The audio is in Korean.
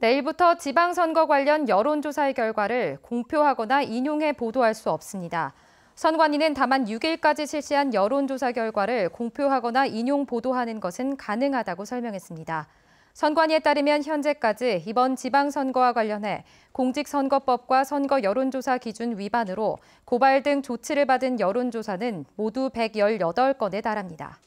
내일부터 지방선거 관련 여론조사의 결과를 공표하거나 인용해 보도할 수 없습니다. 선관위는 다만 6일까지 실시한 여론조사 결과를 공표하거나 인용 보도하는 것은 가능하다고 설명했습니다. 선관위에 따르면 현재까지 이번 지방선거와 관련해 공직선거법과 선거 여론조사 기준 위반으로 고발 등 조치를 받은 여론조사는 모두 118건에 달합니다.